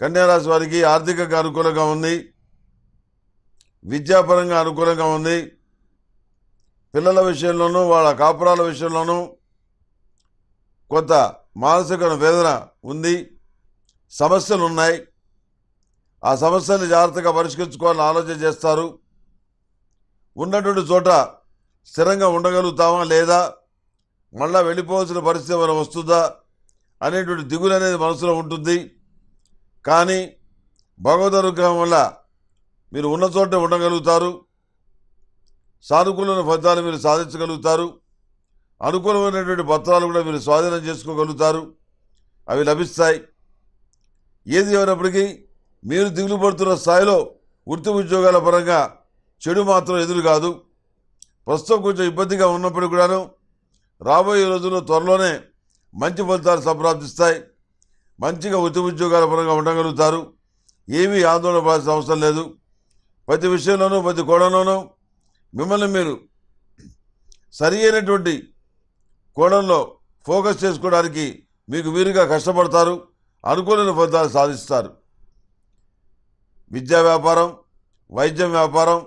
కన్యారాశి వారికి ఆర్థికంగా అనుకూలంగా ఉంది విద్యాపరంగా అనుకూలంగా ఉంది పిల్లల విషయంలోనూ వాళ్ళ కాపురాల విషయంలోనూ కొంత మానసిక వేదన ఉంది సమస్యలు ఉన్నాయి ఆ సమస్యలు జాగ్రత్తగా పరిష్కరించుకోవాలని ఆలోచన చేస్తారు ఉన్నటువంటి చోట స్థిరంగా ఉండగలుగుతామా లేదా మళ్ళా వెళ్ళిపోవాల్సిన పరిస్థితి ఏమైనా వస్తుందా అనేటువంటి దిగులు అనేది మనసులో ఉంటుంది కానీ అనుగ్రహం వల్ల మీరు ఉన్న చోట ఉండగలుగుతారు సానుకూలమైన ఫలితాలు మీరు సాధించగలుగుతారు అనుకూలమైనటువంటి పత్రాలు కూడా మీరు స్వాధీనం చేసుకోగలుగుతారు అవి లభిస్తాయి ఏది ఏమైనప్పటికీ మీరు దిగులు పడుతున్న స్థాయిలో వృత్తి ఉద్యోగాల పరంగా చెడు మాత్రం ఎదురు కాదు ప్రస్తుతం కొంచెం ఇబ్బందిగా ఉన్నప్పటికీ కూడాను రాబోయే రోజుల్లో త్వరలోనే మంచి ఫలితాలు సంప్రాప్తిస్తాయి మంచిగా ఉద్య ఉద్యోగాల పరంగా ఉండగలుగుతారు ఏమీ ఆందోళన పడాల్సిన అవసరం లేదు ప్రతి విషయంలోనూ ప్రతి కోణంలోనూ మిమ్మల్ని మీరు సరి అయినటువంటి కోణంలో ఫోకస్ చేసుకోవడానికి మీకు వీరుగా కష్టపడతారు అనుకూలమైన ఫలితాలు సాధిస్తారు విద్యా వ్యాపారం వైద్యం వ్యాపారం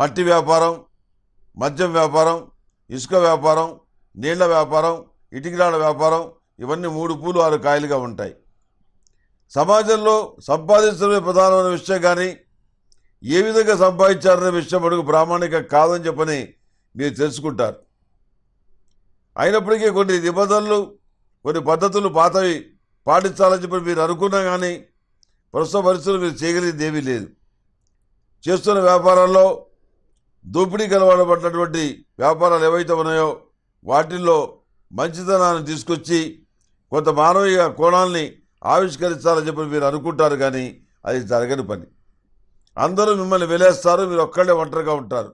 మట్టి వ్యాపారం మద్యం వ్యాపారం ఇసుక వ్యాపారం నీళ్ల వ్యాపారం ఇటుకరాళ్ళ వ్యాపారం ఇవన్నీ మూడు పూలు ఆరు కాయలుగా ఉంటాయి సమాజంలో సంపాదించడమే ప్రధానమైన విషయం కానీ ఏ విధంగా సంపాదించారనే విషయం అడుగు ప్రామాణిక కాదని చెప్పని మీరు తెలుసుకుంటారు అయినప్పటికీ కొన్ని నిబంధనలు కొన్ని పద్ధతులు పాతవి పాటించాలని చెప్పి మీరు అనుకున్నా కానీ ప్రస్తుత పరిస్థితులు మీరు చేయగలిగింది ఏమీ లేదు చేస్తున్న వ్యాపారాల్లో దోపిడీ కలవాడబడినటువంటి వ్యాపారాలు ఏవైతే ఉన్నాయో వాటిల్లో మంచిదనాన్ని తీసుకొచ్చి కొంత మానవీయ కోణాల్ని ఆవిష్కరించాలని చెప్పి మీరు అనుకుంటారు కానీ అది జరగని పని అందరూ మిమ్మల్ని వెలేస్తారు మీరు ఒక్కళ్ళే ఒంటరిగా ఉంటారు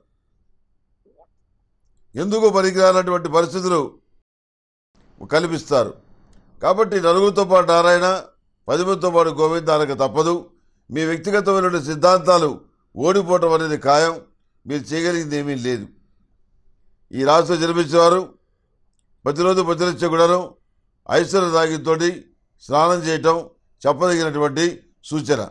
ఎందుకు పనికిరానటువంటి పరిస్థితులు కల్పిస్తారు కాబట్టి నలుగురితో పాటు నారాయణ పదిమంతో పాటు గోవింద అనక తప్పదు మీ వ్యక్తిగతమైన సిద్ధాంతాలు ఓడిపోవటం అనేది ఖాయం మీరు చేయగలిగింది ఏమీ లేదు ఈ రాష్ట్రం జన్మించేవారు ప్రతిరోజు ప్రతినిత్య కూడాను ఐశ్వర్య రాగితోటి స్నానం చేయటం చెప్పదగినటువంటి సూచన